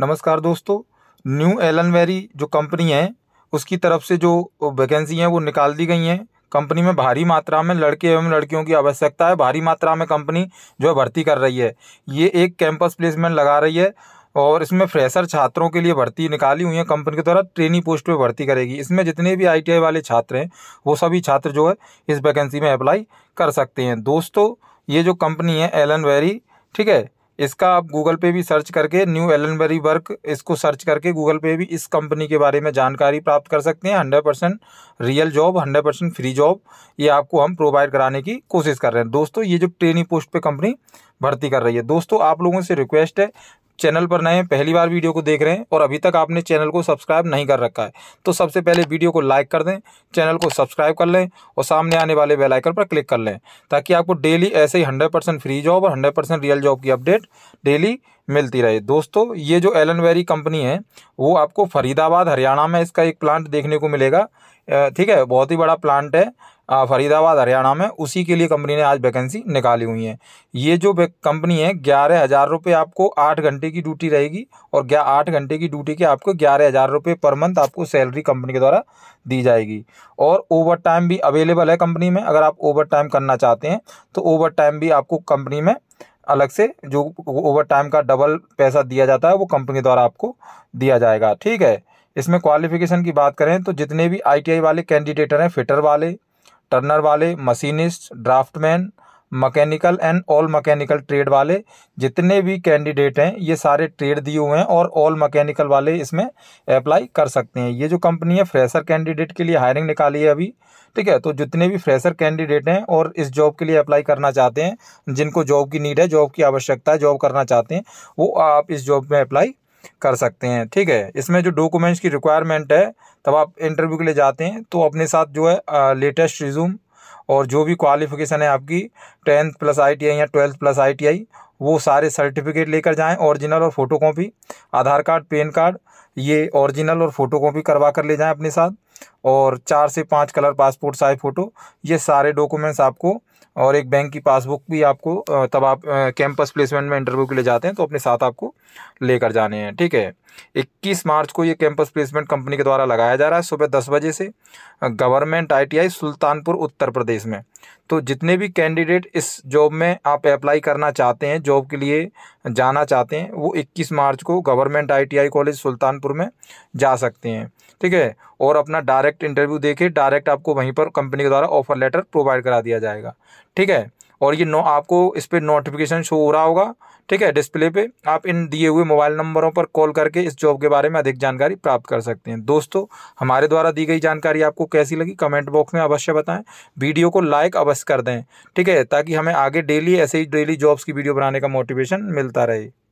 नमस्कार दोस्तों New Allenberry जो कंपनी है उसकी तरफ से जो वैकेंसी हैं वो निकाल दी गई हैं कंपनी में भारी मात्रा में लड़के एवं लड़कियों की आवश्यकता है भारी मात्रा में कंपनी जो है भर्ती कर रही है ये एक कैंपस प्लेसमेंट लगा रही है और इसमें फ्रेशर छात्रों के लिए भर्ती निकाली हुई है कंपनी के द्वारा ट्रेनी पोस्ट पर भर्ती करेगी इसमें जितने भी आईटीआई वाले छात्र हैं वो सभी छात्र जो है इस वैकेंसी में अप्लाई कर सकते हैं दोस्तों ये जो कंपनी है एलन वेरी ठीक है इसका आप गूगल पे भी सर्च करके न्यू एलनबरी वर्क इसको सर्च करके गूगल पे भी इस कंपनी के बारे में जानकारी प्राप्त कर सकते हैं hundred percent real job hundred percent free job ये आपको हम प्रोवाइड कराने की कोशिश कर रहे हैं दोस्तों ये जो ट्रेनिंग पोस्ट पे कंपनी भर्ती कर रही है दोस्तों आप लोगों से रिक्वेस्ट है चैनल पर नए हैं पहली बार वीडियो को देख रहे हैं और अभी तक आपने चैनल को सब्सक्राइब नहीं कर रखा है तो सबसे पहले वीडियो को लाइक कर दें चैनल को सब्सक्राइब कर लें और सामने आने वाले बेल आइकन पर क्लिक कर लें ताकि आपको डेली ऐसे ही हंड्रेड परसेंट फ्री जॉब और हंड्रेड परसेंट रियल जॉब की अपडेट डेली मिलती रहे दोस्तों ये जो एलन वेरी कंपनी है वो आपको फरीदाबाद हरियाणा में इसका एक प्लांट देखने को मिलेगा ठीक है बहुत ही बड़ा प्लांट है फरीदाबाद हरियाणा में उसी के लिए कंपनी ने आज वैकेंसी निकाली हुई है ये जो कंपनी है ग्यारह हज़ार रुपये आपको आठ घंटे की ड्यूटी रहेगी और ग्या आठ घंटे की ड्यूटी के आपको ग्यारह हज़ार रुपये पर मंथ आपको सैलरी कंपनी के द्वारा दी जाएगी और ओवर टाइम भी अवेलेबल है कंपनी में अगर आप ओवर टाइम करना चाहते हैं तो ओवर टाइम भी आपको कंपनी में अलग से जो ओवर टाइम का डबल पैसा दिया जाता है वो कंपनी द्वारा आपको दिया जाएगा ठीक है इसमें क्वालिफिकेशन की बात करें तो जितने भी आईटीआई वाले कैंडिडेटर हैं फिटर वाले टर्नर वाले machinist draftsman mechanical and all mechanical trade वाले जितने भी कैंडिडेट हैं ये सारे ट्रेड दिए हुए हैं और ऑल मकैनिकल वाले इसमें अप्लाई कर सकते हैं ये जो कंपनी है फ्रेशर कैंडिडेट के लिए हायरिंग निकाली है अभी ठीक है तो जितने भी फ्रेशर कैंडिडेट हैं और इस जॉब के लिए अप्लाई करना चाहते हैं जिनको जॉब की नीड है जॉब की आवश्यकता है जॉब करना चाहते हैं वो आप इस जॉब में अप्लाई कर सकते हैं ठीक है इसमें जो डॉक्यूमेंट्स की रिक्वायरमेंट है तब आप इंटरव्यू के लिए जाते हैं तो अपने साथ जो है लेटेस्ट रिज्यूम और जो भी क्वालिफिकेशन है आपकी टेंथ प्लस आईटीआई या ट्वेल्थ प्लस आईटीआई वो सारे सर्टिफिकेट लेकर जाएं ओरिजिनल और photo Aadhaar card PAN card ये ओरिजिनल और फ़ोटो करवा कर ले जाएं अपने साथ और चार से पाँच कलर पासपोर्ट साइज फ़ोटो ये सारे डॉक्यूमेंट्स आपको और एक बैंक की पासबुक भी आपको तब आप कैंपस प्लेसमेंट में इंटरव्यू के लिए जाते हैं तो अपने साथ आपको लेकर जाने हैं ठीक है इक्कीस मार्च को ये कैंपस प्लेसमेंट कंपनी के द्वारा लगाया जा रहा है सुबह दस बजे से गवर्नमेंट आईटीआई सुल्तानपुर उत्तर प्रदेश में तो जितने भी कैंडिडेट इस जॉब में आप अप्लाई करना चाहते हैं जॉब के लिए जाना चाहते हैं वो 21 मार्च को गवर्नमेंट आईटीआई कॉलेज सुल्तानपुर में जा सकते हैं ठीक है और अपना डायरेक्ट इंटरव्यू देके डायरेक्ट आपको वहीं पर कंपनी के द्वारा ऑफर लेटर प्रोवाइड करा दिया जाएगा ठीक है और ये नो आपको इस पर नोटिफिकेशन शो हो रहा होगा ठीक है डिस्प्ले पे आप इन दिए हुए मोबाइल नंबरों पर कॉल करके इस जॉब के बारे में अधिक जानकारी प्राप्त कर सकते हैं दोस्तों हमारे द्वारा दी गई जानकारी आपको कैसी लगी कमेंट बॉक्स में अवश्य बताएं वीडियो को लाइक अवश्य कर दें ठीक है ताकि हमें आगे डेली ऐसे ही डेली जॉब्स की वीडियो बनाने का मोटिवेशन मिलता रहे